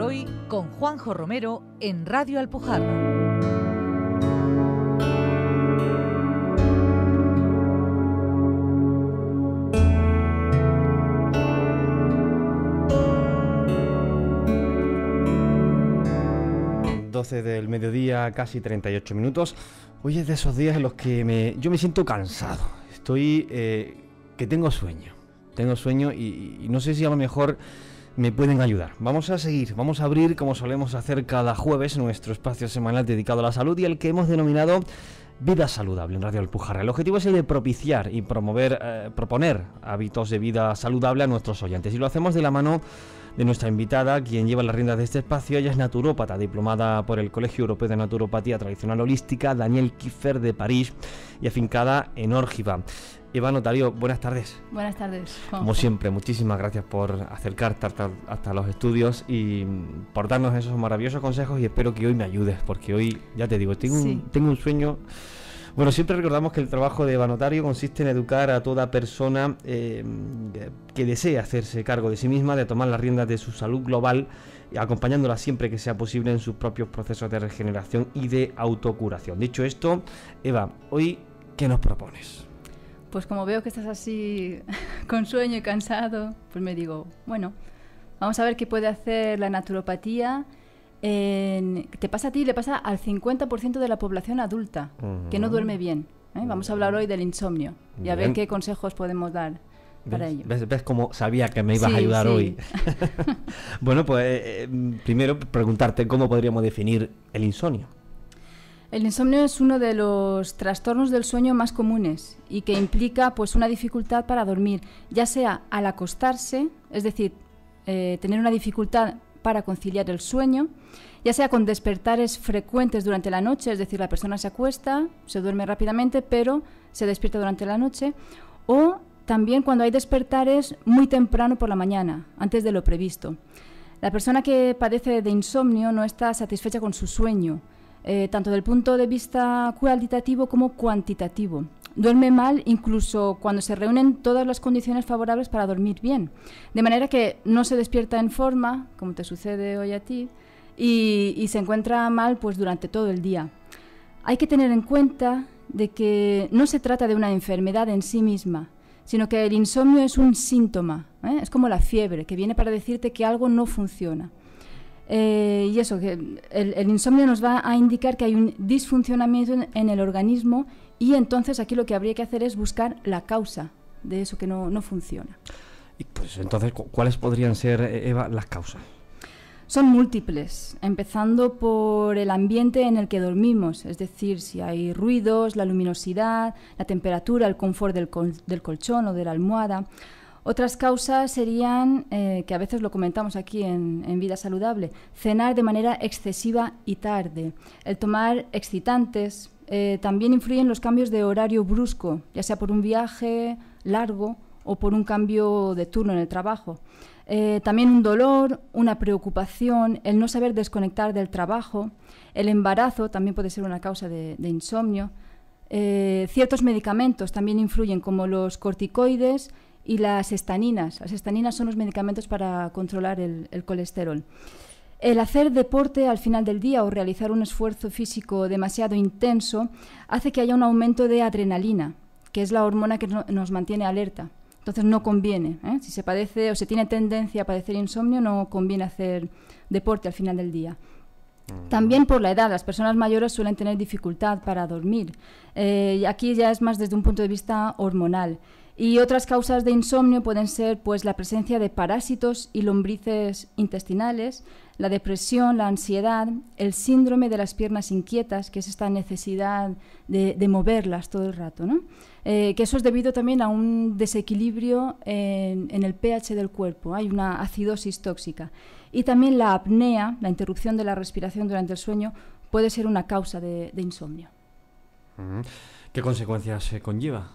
hoy con Juanjo Romero en Radio Alpujarra. del mediodía, casi 38 minutos. Hoy es de esos días en los que yo me siento cansado. Estoy... Eh, que tengo sueño. Tengo sueño y no sé si a lo mejor me pueden ayudar. Vamos a seguir, vamos a abrir, como solemos hacer cada jueves, nuestro espacio semanal dedicado a la salud y el que hemos denominado Vida Saludable en Radio Alpujarra. El objetivo es el de propiciar y promover, eh, proponer hábitos de vida saludable a nuestros oyentes. Y lo hacemos de la mano de nuestra invitada, quien lleva las riendas de este espacio. Ella es naturópata, diplomada por el Colegio Europeo de Naturopatía Tradicional Holística, Daniel Kiefer de París y afincada en Órgiva. Eva Notario, buenas tardes. Buenas tardes. Como siempre, muchísimas gracias por acercarte hasta, los estudios y por darnos esos maravillosos consejos y espero que hoy me ayudes, porque hoy, ya te digo, tengo, un, sueño... Bueno, siempre recordamos que el trabajo de Eva Notario consiste en educar a toda persona eh, que desee hacerse cargo de sí misma, de tomar las riendas de su salud global, acompañándola siempre que sea posible en sus propios procesos de regeneración y de autocuración. Dicho esto, Eva, hoy, ¿qué nos propones? pues como veo que estás así con sueño y cansado, pues me digo, bueno, vamos a ver qué puede hacer la naturopatía. En, te pasa a ti, le pasa al 50% de la población adulta que no duerme bien. ¿eh? Vamos a hablar hoy del insomnio y a ver qué consejos podemos dar. Para ello. ¿Ves, cómo sabía que me ibas a ayudar hoy? bueno, pues eh, eh, primero preguntarte cómo podríamos definir el insomnio. El insomnio es uno de los trastornos del sueño más comunes y que implica pues una dificultad para dormir, ya sea al acostarse, es decir, eh, tener una dificultad para conciliar el sueño, ya sea con despertares frecuentes durante la noche, es decir, la persona se acuesta, se duerme rápidamente, pero se despierta durante la noche, o también cuando hay despertares muy temprano por la mañana, antes de lo previsto. La persona que padece de insomnio no está satisfecha con su sueño eh, tanto del punto de vista cualitativo como cuantitativo. Duerme mal incluso cuando se reúnen todas las condiciones favorables para dormir bien, de manera que no se despierta en forma, como te sucede hoy a ti, y, se encuentra mal pues durante todo el día. Hay que tener en cuenta de que no se trata de una enfermedad en sí misma, sino que el insomnio es un síntoma, ¿eh? es como la fiebre que viene para decirte que algo no funciona. Eh, y eso, que el, insomnio nos va a indicar que hay un disfuncionamiento en, el organismo y entonces aquí lo que habría que hacer es buscar la causa de eso que no, funciona. Y pues entonces, ¿cuáles podrían ser, eh, Eva, las causas? Son múltiples, empezando por el ambiente en el que dormimos, es decir, si hay ruidos, la luminosidad, la temperatura, el confort del, del colchón o de la almohada. Otras causas serían, eh, que a veces lo comentamos aquí en, Vida Saludable, cenar de manera excesiva y tarde, el tomar excitantes, eh, también influyen los cambios de horario brusco, ya sea por un viaje largo o por un cambio de turno en el trabajo. Eh, también un dolor, una preocupación, el no saber desconectar del trabajo, el embarazo también puede ser una causa de, insomnio. ciertos medicamentos también influyen, como los corticoides y las estaninas. Las estaninas son los medicamentos para controlar el, colesterol. El hacer deporte al final del día o realizar un esfuerzo físico demasiado intenso hace que haya un aumento de adrenalina, que es la hormona que nos mantiene alerta. Entonces no conviene. ¿eh? Si se padece o se tiene tendencia a padecer insomnio, no conviene hacer deporte al final del día. Mm. También por la edad, las personas mayores suelen tener dificultad para dormir. Eh, aquí ya es más desde un punto de vista hormonal. Y otras causas de insomnio pueden ser pues la presencia de parásitos y lombrices intestinales, la depresión, la ansiedad, el síndrome de las piernas inquietas, que es esta necesidad de, moverlas todo el rato, ¿no? Eh, que eso es debido también a un desequilibrio en, el pH del cuerpo, hay una acidosis tóxica. Y también la apnea, la interrupción de la respiración durante el sueño, puede ser una causa de, de insomnio. ¿Qué consecuencias conlleva?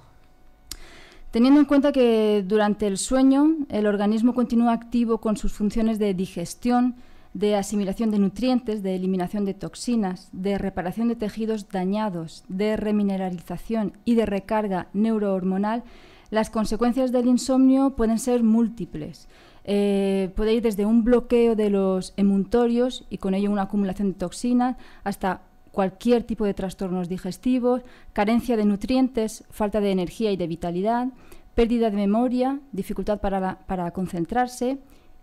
Teniendo en cuenta que durante el sueño el organismo continúa activo con sus funciones de digestión, de asimilación de nutrientes, de eliminación de toxinas, de reparación de tejidos dañados, de remineralización y de recarga neurohormonal, las consecuencias del insomnio pueden ser múltiples. Eh, puede ir desde un bloqueo de los emuntorios y con ello una acumulación de toxinas hasta cualquier tipo de trastornos digestivos, carencia de nutrientes, falta de energía y de vitalidad, pérdida de memoria, dificultad para, concentrarse,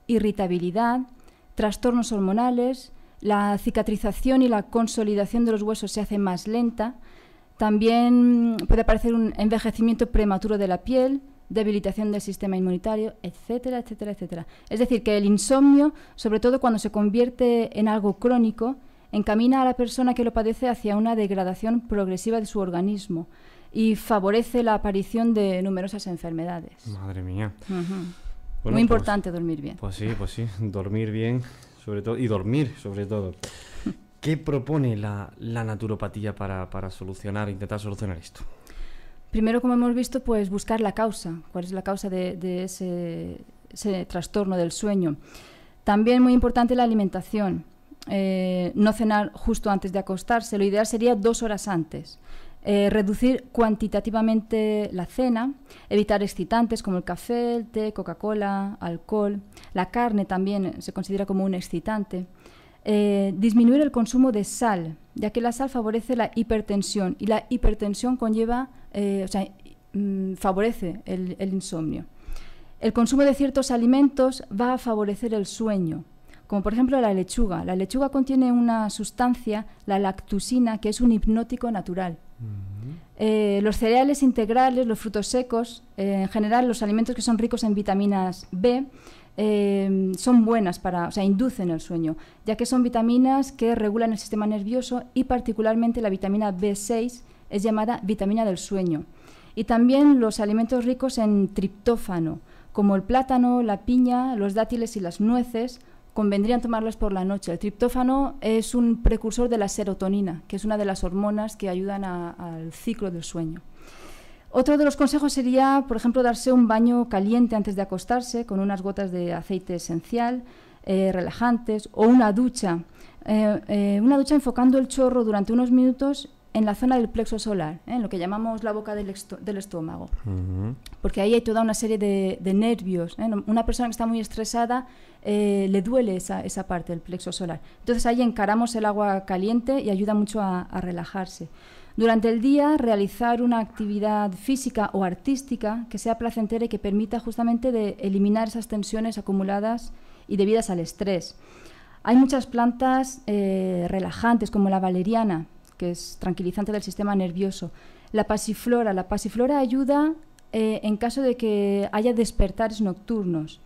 irritabilidad, trastornos hormonales, la cicatrización y la consolidación de los huesos se hace más lenta, también mm, puede aparecer un envejecimiento prematuro de la piel, debilitación del sistema inmunitario, etcétera, etcétera, etcétera. Es decir, que el insomnio, sobre todo cuando se convierte en algo crónico, encamina a la persona que lo padece hacia una degradación progresiva de su organismo y favorece la aparición de numerosas enfermedades. Madre mía. Muy pues, importante dormir bien. Pues sí, pues sí, dormir bien sobre todo y dormir sobre todo. ¿Qué propone la, naturopatía para, para solucionar, intentar solucionar esto? Primero, como hemos visto, pues buscar la causa, cuál es la causa de, ese, trastorno del sueño. También muy importante la alimentación. Eh, no cenar justo antes de acostarse, lo ideal sería dos horas antes. Eh, reducir cuantitativamente la cena, evitar excitantes como el café, el té, Coca-Cola, alcohol. La carne también se considera como un excitante. Eh, disminuir el consumo de sal, ya que la sal favorece la hipertensión y la hipertensión conlleva, o sea, mm, favorece el insomnio. El consumo de ciertos alimentos va a favorecer el sueño como por ejemplo la lechuga. La lechuga contiene una sustancia, la lactusina, que es un hipnótico natural. Eh, los cereales integrales, los frutos secos, eh, en general los alimentos que son ricos en vitaminas B, eh, son buenas para, o sea, inducen el sueño, ya que son vitaminas que regulan el sistema nervioso y particularmente la vitamina B6 es llamada vitamina del sueño. Y también los alimentos ricos en triptófano, como el plátano, la piña, los dátiles y las nueces, convendrían tomarlas por la noche. El triptófano es un precursor de la serotonina, que es una de las hormonas que ayudan al ciclo del sueño. Otro de los consejos sería, por ejemplo, darse un baño caliente antes de acostarse con unas gotas de aceite esencial, eh, relajantes, o una ducha. Eh, eh, una ducha enfocando el chorro durante unos minutos en la zona del plexo solar, ¿eh? en lo que llamamos la boca del, estómago, porque ahí hay toda una serie de, nervios. ¿eh? Una persona que está muy estresada eh, le duele esa, esa, parte del plexo solar. Entonces ahí encaramos el agua caliente y ayuda mucho a, a relajarse. Durante el día realizar una actividad física o artística que sea placentera y que permita justamente de eliminar esas tensiones acumuladas y debidas al estrés. Hay muchas plantas relajantes como la valeriana, que es tranquilizante del sistema nervioso. La pasiflora, la pasiflora ayuda eh, en caso de que haya despertares nocturnos.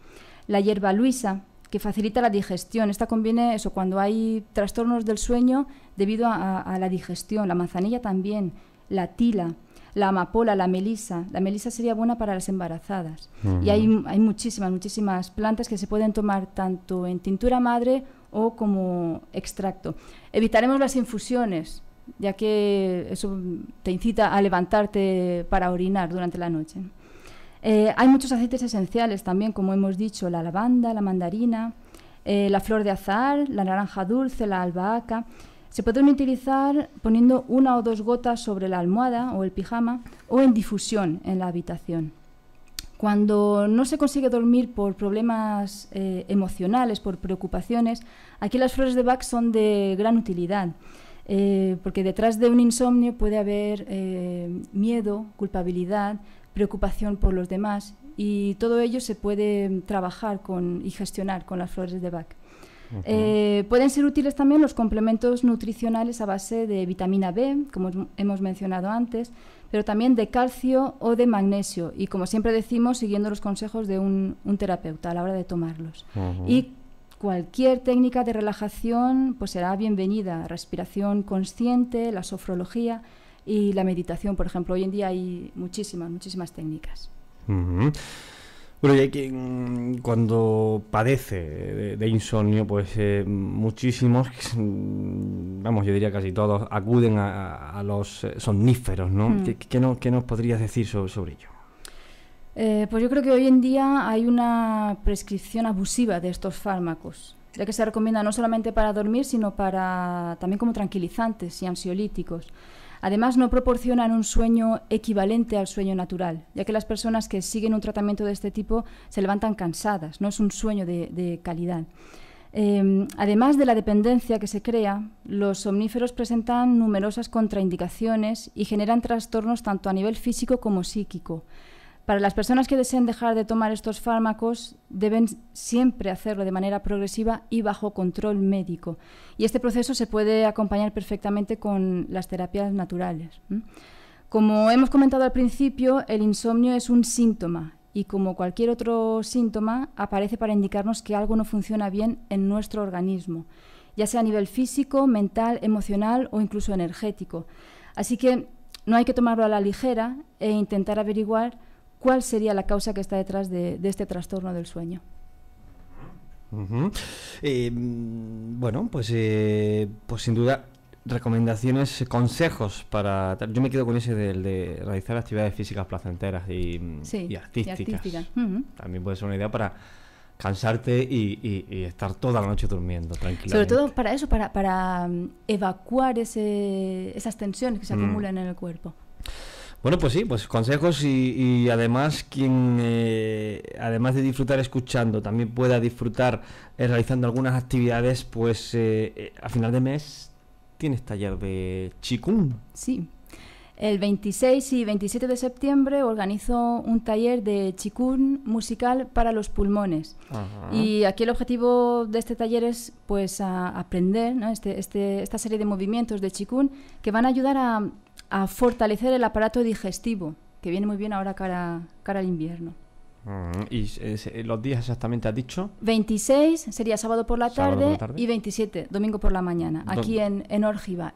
La hierba luisa, que facilita la digestión. Esta conviene eso cuando hay trastornos del sueño debido a, la digestión. La manzanilla también, la tila, la amapola, la melisa. La melisa sería buena para las embarazadas. Y hay, hay muchísimas, muchísimas plantas que se pueden tomar tanto en tintura madre o como extracto. Evitaremos las infusiones ya que eso te incita a levantarte para orinar durante la noche. Eh, hay muchos aceites esenciales también, como hemos dicho, la lavanda, la mandarina, eh, la flor de azahar, la naranja dulce, la albahaca. Se pueden utilizar poniendo una o dos gotas sobre la almohada o el pijama o en difusión en la habitación. Cuando no se consigue dormir por problemas eh, emocionales, por preocupaciones, aquí las flores de Bach son de gran utilidad. Eh, porque detrás de un insomnio puede haber eh, miedo, culpabilidad, preocupación por los demás y todo ello se puede trabajar con, y gestionar con las flores de Bach. Eh, pueden ser útiles también los complementos nutricionales a base de vitamina B, como hemos mencionado antes, pero también de calcio o de magnesio, y como siempre decimos, siguiendo los consejos de un, terapeuta a la hora de tomarlos. Cualquier técnica de relajación pues será bienvenida, respiración consciente, la sofrología y la meditación, por ejemplo. Hoy en día hay muchísimas, muchísimas técnicas. Bueno, y hay quien cuando padece de, insomnio, pues eh, muchísimos, vamos, yo diría casi todos, acuden a, los eh, somníferos, ¿no? Mm. ¿Qué, ¿Qué, nos podrías decir sobre ello? Eh, pues yo creo que hoy en día hay una prescripción abusiva de estos fármacos, ya que se recomienda no solamente para dormir, sino para también como tranquilizantes y ansiolíticos. Además, no proporcionan un sueño equivalente al sueño natural, ya que las personas que siguen un tratamiento de este tipo se levantan cansadas, no es un sueño de, calidad. Em, además de la dependencia que se crea, los somníferos presentan numerosas contraindicaciones y generan trastornos tanto a nivel físico como psíquico. Para las personas que deseen dejar de tomar estos fármacos, deben siempre hacerlo de manera progresiva y bajo control médico. Y este proceso se puede acompañar perfectamente con las terapias naturales. Como hemos comentado al principio, el insomnio es un síntoma y como cualquier otro síntoma, aparece para indicarnos que algo no funciona bien en nuestro organismo, ya sea a nivel físico, mental, emocional o incluso energético. Así que no hay que tomarlo a la ligera e intentar averiguar cuál sería la causa que está detrás de, este trastorno del sueño. Eh, bueno, pues, eh, pues sin duda recomendaciones, consejos para... Yo me quedo con ese del de realizar actividades físicas placenteras y, mm, artísticas. También puede ser una idea para cansarte y, estar toda la noche durmiendo tranquilamente. Sobre todo para eso, para, para mm, evacuar esas tensiones que se acumulan en el cuerpo. Bueno, pues sí, pues consejos y, además quien, eh, además de disfrutar escuchando, también pueda disfrutar eh, realizando algunas actividades, pues eh, a final de mes tienes taller de chikung. Sí. El 26 y 27 de septiembre organizo un taller de chikun musical para los pulmones. Y aquí el objetivo de este taller es pues aprender este, este, esta serie de movimientos de chikun que van a ayudar a a fortalecer el aparato digestivo, que viene muy bien ahora cara, cara al invierno. Mm, ¿Y eh, los días exactamente ha dicho? 26 sería sábado por la, tarde, y 27 domingo por la mañana, aquí en, en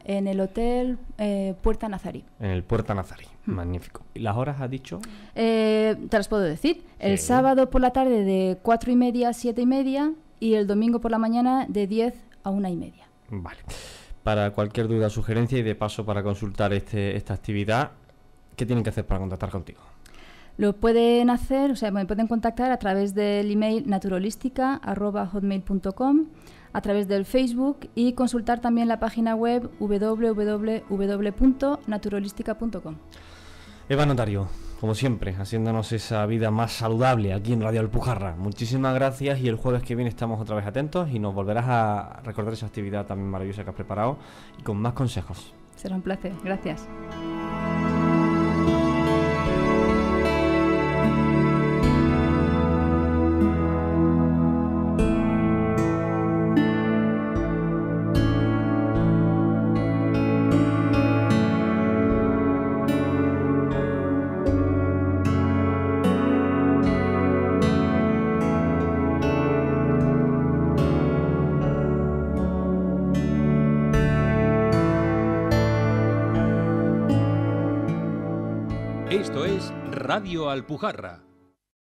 en el Hotel eh, Puerta Nazarí. En el Puerta Nazarí, hmm. magnífico. ¿Y las horas ha dicho? Eh, te las puedo decir. El sábado por la tarde de 4 y media a 7 y media y el domingo por la mañana de 10 a 1 y media. Vale para cualquier duda, sugerencia y de paso para consultar este, esta actividad, ¿qué tienen que hacer para contactar contigo? Lo pueden hacer, o sea, me pueden contactar a través del email naturalistica.hotmail.com, a través del Facebook y consultar también la página web www.naturalística.com. Eva Notario, como siempre, haciéndonos esa vida más saludable aquí en Radio Alpujarra. Muchísimas gracias y el jueves que viene estamos otra vez atentos y nos volverás a recordar esa actividad también maravillosa que has preparado y con más consejos. Será un placer, gracias. Radio Alpujarra